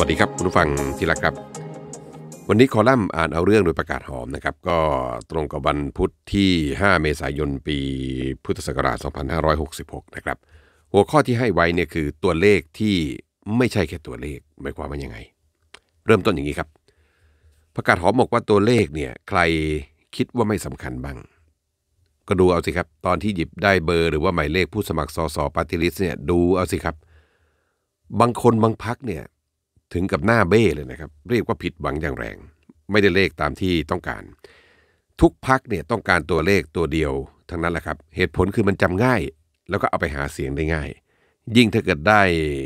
วัสดีครับคุณผู้ฟังที่รักครับ วันนี้คอลัมน์อ่านเอาเรื่องโดยประกาศหอมนะครับ ก็ตรงกับวันพุทธที่ 5 เมษายน ปีพุทธศักราช 2566 นะครับ หัวข้อที่ให้ไว้เนี่ยคือตัวเลขที่ไม่ใช่แค่ตัวเลขหมายความว่ายังไง เริ่มต้นอย่างนี้ครับ ประกาศหอมบอกว่าตัวเลขเนี่ยใครคิดว่าไม่สำคัญบ้าง ก็ดูเอาสิครับ ตอนที่หยิบได้เบอร์หรือว่าหมายเลขผู้สมัครสสปิริษิเนี่ยดูเอาสิครับบางคนบางพักเนี่ยถึงกับหน้าเบ้เลยนะครับเรียกว่าผิดหวังอย่างแรง ไม่ได้เลขตามที่ต้องการ ทุกพักเนี่ยต้องการตัวเลขตัวเดียว ทั้งนั้นแหละครับ เหตุผลคือมันจำง่าย แล้วก็เอาไปหาเสียงได้ง่าย ยิ่งถ้าเกิดได้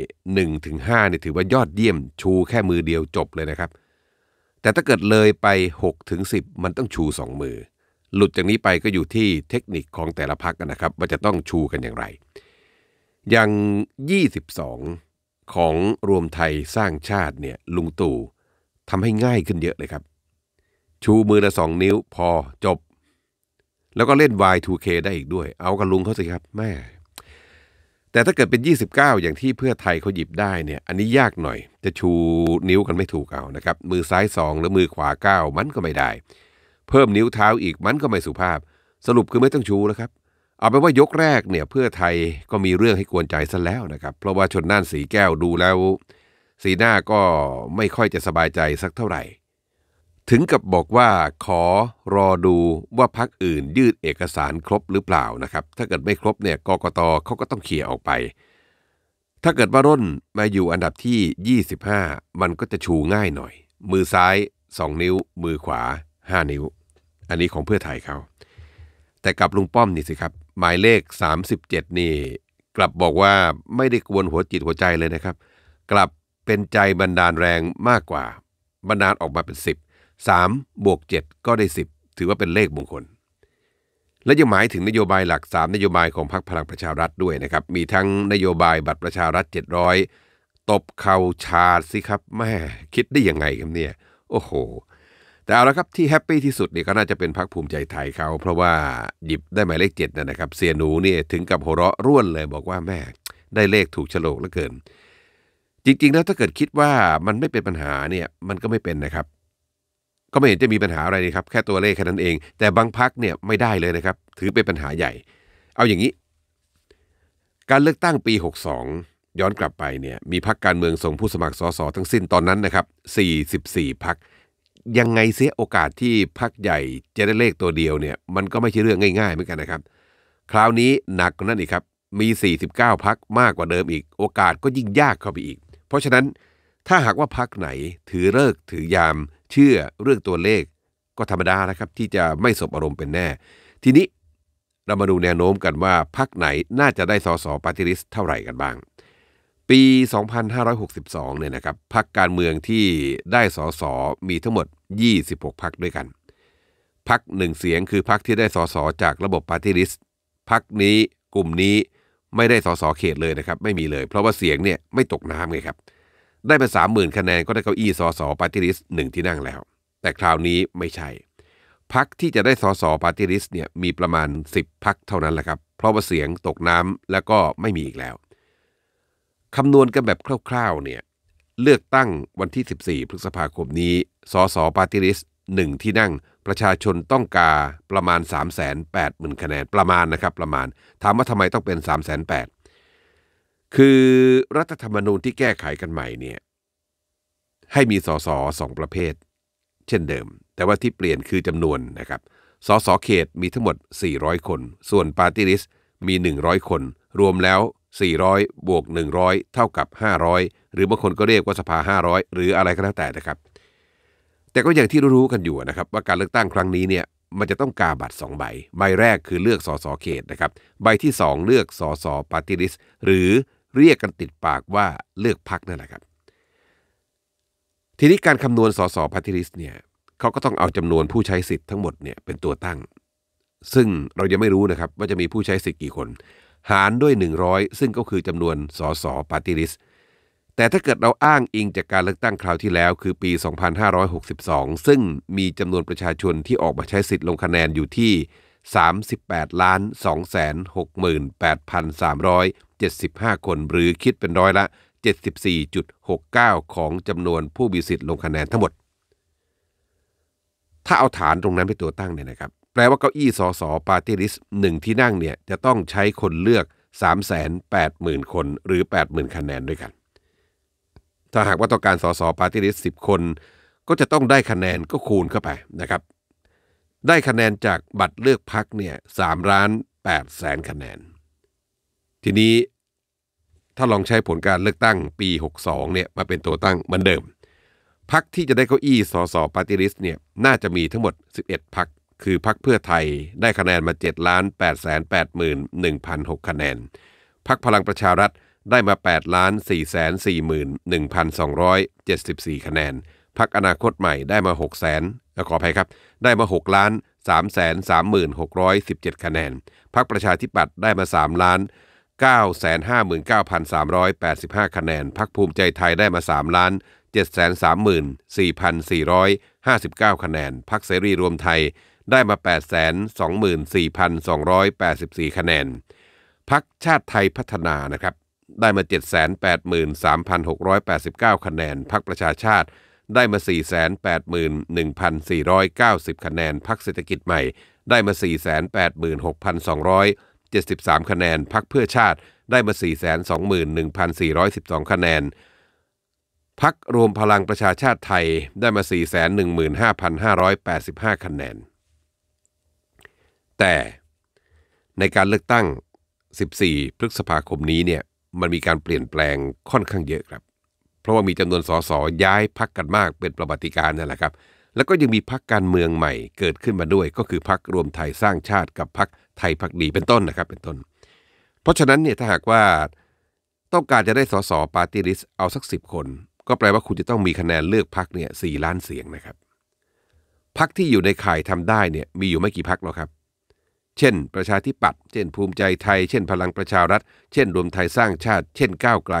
1นถึงห้าเนี่ยถือว่ายอดเยี่ยม ชูแค่มือเดียวจบเลยนะครับ แต่ถ้าเกิดเลยไป6ถึง10 มันต้องชู 2 มือ หลุดจากนี้ไปก็อยู่ที่เทคนิคของแต่ละพักนะครับว่าจะต้องชูกันอย่างไร อย่าง 22ของรวมไทยสร้างชาติเนี่ยลุงตู่ทำให้ง่ายขึ้นเยอะเลยครับ ชูมือละสองนิ้วพอจบ แล้วก็เล่น Y2K ได้อีกด้วย เอากับลุงเขาสิครับแม่ แต่ถ้าเกิดเป็น 29 อย่างที่เพื่อไทยเขาหยิบได้เนี่ยอันนี้ยากหน่อย จะชูนิ้วกันไม่ถูกเอานะครับ มือซ้าย2หรือมือขวา 9 มันก็ไม่ได้ เพิ่มนิ้วเท้าอีก มันก็ไม่สุภาพ สรุปคือไม่ต้องชูแล้วครับเอาเป็นว่ายกแรกเนี่ยเพื่อไทยก็มีเรื่องให้กวนใจซะแล้วนะครับ เพราะว่าชนน่านสีแก้วดูแล้ว สีหน้าก็ไม่ค่อยจะสบายใจสักเท่าไหร่ ถึงกับบอกว่าขอรอดูว่าพักอื่นยืดเอกสารครบหรือเปล่านะครับ ถ้าเกิดไม่ครบเนี่ยกกตเขาก็ต้องเขี่ยออกไป ถ้าเกิดว่าร่นมาอยู่อันดับที่ 25 มันก็จะชูง่ายหน่อย มือซ้าย 2 นิ้ว มือขวา 5 นิ้ว อันนี้ของเพื่อไทยเขาแต่กับลุงป้อมนี่สิครับหมายเลข 37นี่กลับบอกว่าไม่ได้กวนหัวจิตหัวใจเลยนะครับ กลับเป็นใจบันดาลแรงมากกว่าบันดาลออกมาเป็น 10 3 บวก 7 ก็ได้ 10 ถือว่าเป็นเลขมงคล และยังหมายถึงนโยบายหลัก 3 นโยบายของพรรคพลังประชารัฐด้วยนะครับ มีทั้งนโยบายบัตรประชารัฐ700ตบเข่าชาสิครับแม่คิดได้ยังไงครับเนี่ย โอ้โหแต่เอาละครับที่แฮปปี้ที่สุดเนี่ยก็น่าจะเป็นพักภูมิใจไทยเขาเพราะว่าหยิบได้หมายเลขเจ็ดนะครับเสียหนูนี่ถึงกับหัวเราะร่วนเลยบอกว่าแม่ได้เลขถูกฉลกเหลือเกิน จริงๆแล้วถ้าเกิดคิดว่ามันไม่เป็นปัญหาเนี่ยมันก็ไม่เป็นนะครับก็ไม่เห็นจะมีปัญหาอะไรเลยครับแค่ตัวเลขแค่นั้นเอง แต่บางพักเนี่ยไม่ได้เลยนะครับถือเป็นปัญหาใหญ่ เอาอย่างนี้ การเลือกตั้งปี 62 ย้อนกลับไปเนี่ยมีพักการเมืองส่งผู้สมัครสสทั้งสิ้นตอนนั้นนะครับ 44พักยังไงเสียโอกาสที่พักใหญ่จะได้เลขตัวเดียวเนี่ยมันก็ไม่ใช่เรื่องง่าย ๆเหมือนกันนะครับคราวนี้หนักกว่านั้นอีกครับ มี 49 พักมากกว่าเดิมอีกโอกาสก็ยิ่งยากเข้าไปอีก เพราะฉะนั้นถ้าหากว่าพักไหนถือเลิกถือยาม เชื่อเรื่องตัวเลข ก็ธรรมดานะครับที่จะไม่สบอารมณ์เป็นแน่ ทีนี้เรามาดูแนวโน้มกันว่าพักไหนน่าจะได้สอสอปาร์ติริสเท่าไหร่กันบ้างปี 2562เนี่ยนะครับพักการเมืองที่ได้สสมีทั้งหมด 26 พักด้วยกัน พักหนึ่งเสียงคือพักที่ได้สสจากระบบปาร์ตี้ลิสต์พักนี้กลุ่มนี้ไม่ได้สสเขตเลยนะครับไม่มีเลย เพราะว่าเสียงเนี่ยไม่ตกน้ำไงครับ ได้ไปสามหมื่นคะแนนก็ได้เก้าอี้สสปาร์ตี้ลิสต์หนึ่งที่นั่งแล้ว แต่คราวนี้ไม่ใช่ พักที่จะได้สสปาร์ตี้ลิสต์เนี่ยมีประมาณ 10 พักเท่านั้นแหละครับ เพราะว่าเสียงตกน้ำแล้วก็ไม่มีอีกแล้วคำนวณกันแบบคร่าวๆ เนี่ย เลือกตั้งวันที่ 14พฤษภาคมนี้ สส ปาร์ติริสหนึ่งที่นั่ง ประชาชนต้องการประมาณ 3 8 0 0 0 0 คะแนนประมาณนะครับ ประมาณถามว่าทำไมต้องเป็น 3 8 0 0 0คือรัฐธรรมนูญที่แก้ไขกันใหม่เนี่ยให้มีสสสองประเภท เช่นเดิม แต่ว่าที่เปลี่ยนคือจำนวนนะครับ สสเขตมีทั้งหมด 400 คน ส่วนปาร์ติริสมี 100 คนรวมแล้ว400บวก100เท่ากับ500 หรือบางคนก็เรียกว่าสภา 500 หรืออะไรก็แล้วแต่นะครับ แต่ก็อย่างที่รู้กันอยู่นะครับว่าการเลือกตั้งครั้งนี้เนี่ยมันจะต้องกาบัตร2ใบ ใบแรกคือเลือกสสเขตนะครับ ใบที่ 2 เลือกสสปาร์ตี้ลิสหรือเรียกกันติดปากว่าเลือกพักนั่นแหละครับทีนี้ การคำนวณสสปาร์ตี้ลิสเนี่ยเขาก็ต้องเอาจำนวนผู้ใช้สิทธิ์ทั้งหมดเนี่ยเป็นตัวตั้ง ซึ่งเรายังไม่รู้นะครับว่าจะมีผู้ใช้สิทธิ์กี่คนหารด้วย 100 ซึ่งก็คือจำนวนสสปาร์ตี้ลิส แต่ถ้าเกิดเราอ้างอิงจากการเลือกตั้งคราวที่แล้ว คือปี 2562 ซึ่งมีจำนวนประชาชนที่ออกมาใช้สิทธิ์ลงคะแนนอยู่ที่ 38ล้าน268,375 คนหรือคิดเป็นร้อยละ 74.69 ของจำนวนผู้มีสิทธิ์ลงคะแนนทั้งหมด ถ้าเอาฐานตรงนั้นเป็นตัวตั้งเนี่ยนะครับแปลว่าเก้าอี้สสปาร์ตี้ลิสต์หนึ่งที่นั่งเนี่ยจะต้องใช้คนเลือก 3 8 0 0 0 0 คนหรือ 80,000 คะแนนด้วยกันถ้าหากว่าต้องการสสปาร์ตี้ลิสต์บคน ก็จะต้องได้คะแนนก็คูณเข้าไปนะครับได้คะแนนจากบัตรเลือกพักเนี่ยสามล้านแปดแสนคะแนน ทีนี้ถ้าลองใช้ผลการเลือกตั้งปี 62เนี่ยมาเป็นตัวตั้งเหมือนเดิม พักที่จะได้เก้าอี้สสปาร์ตี้ลิสต์เนี่ยน่าจะมีทั้งหมด 11 พักคือพักเพื่อไทยได้คะแนนมา7ล้าน8 8 1 0 0 6คะแนน พักพลังประชารัฐได้มา8ล้าน4 4 1 2 7 4 คะแนน พักอนาคตใหม่ได้มา6แสนขออภัยครับ ได้มา6ล้าน3 3 6 1 7 คะแนน พักประชาธิปัตย์ได้มา3ล้าน959,385 คะแนน พักภูมิใจไทยได้มา3ล้าน734,459 คะแนน พักเสรีรวมไทยได้มา824,284 คะแนน พักชาติไทยพัฒนานะครับ ได้มา 783,689 คะแนน พักประชาชาติ ได้มา481,490 คะแนนพักเศรษฐกิจใหม่ ได้มา486,273 คะแนน พักเพื่อชาติ ได้มา421,412คะแนนพักรวมพลังประชาชาติไทย ได้มา415,585 คะแนนแต่ในการเลือกตั้ง 14 พฤษภาคมนี้เนี่ย มันมีการเปลี่ยนแปลงค่อนข้างเยอะครับ เพราะว่ามีจำนวนสสย้ายพักกันมากเป็นประวัติการนั่นแหละครับ แล้วก็ยังมีพักการเมืองใหม่เกิดขึ้นมาด้วย ก็คือพักรวมไทยสร้างชาติกับพักไทยพักดีเป็นต้นนะครับ เป็นต้น เพราะฉะนั้นเนี่ยถ้าหากว่าต้องการจะได้สส ปาร์ตี้ลิสต์เอาสักสิบคน ก็แปลว่าคุณจะต้องมีคะแนนเลือกพักเนี่ยสี่ล้านเสียงนะครับ พักที่อยู่ในข่ายทำได้เนี่ยมีอยู่ไม่กี่พักหรอกครับเช่น ประชาธิปัตย์เช่นภูมิใจไทย เช่นพลังประชารัฐ เช่นรวมไทยสร้างชาติ เช่นก้าวไกล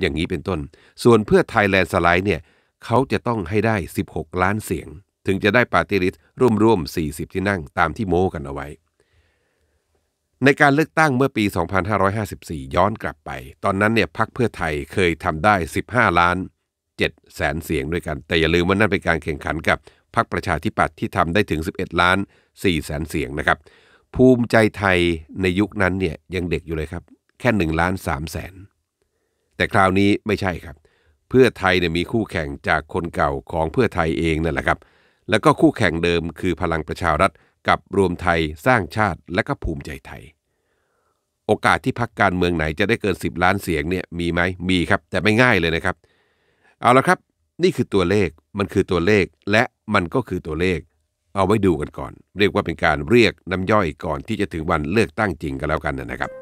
อย่างนี้เป็นต้น ส่วนเพื่อไทยแลนด์สไลด์เนี่ยเขาจะต้องให้ได้ 16 ล้านเสียง ถึงจะได้ปาร์ตี้ลิสต์ร่วม่ม40 ที่นั่งตามที่โม้กันเอาไว้ ในการเลือกตั้งเมื่อปี 2554 ย้อนกลับไป ตอนนั้นเนี่ยพักเพื่อไทยเคยทำได้ 15 ล้าน 7แสนเสียงด้วยกันแต่อย่าลืมว่านั่นเป็นการแข่งขันกับพักประชาธิปัตย์ที่ทำได้ถึง11 ล้าน4แสนเสียงนะครับภูมิใจไทยในยุคนั้นเนี่ยยังเด็กอยู่เลยครับ แค่หนึ่งล้านสามแสนแต่คราวนี้ไม่ใช่ครับ เพื่อไทยเนี่ยมีคู่แข่งจากคนเก่าของเพื่อไทยเองนั่นแหละครับ แล้วก็คู่แข่งเดิมคือพลังประชารัฐกับรวมไทยสร้างชาติและก็ภูมิใจไทย โอกาสที่พักการเมืองไหนจะได้เกิน 10 ล้านเสียงเนี่ยมีไหมมีครับ แต่ไม่ง่ายเลยนะครับ เอาละครับนี่คือตัวเลขมันคือตัวเลขและมันก็คือตัวเลขเอาไว้ดูกันก่อน เรียกว่าเป็นการเรียกน้ำย่อยก่อนที่จะถึงวันเลือกตั้งจริงกันแล้วกันนะครับ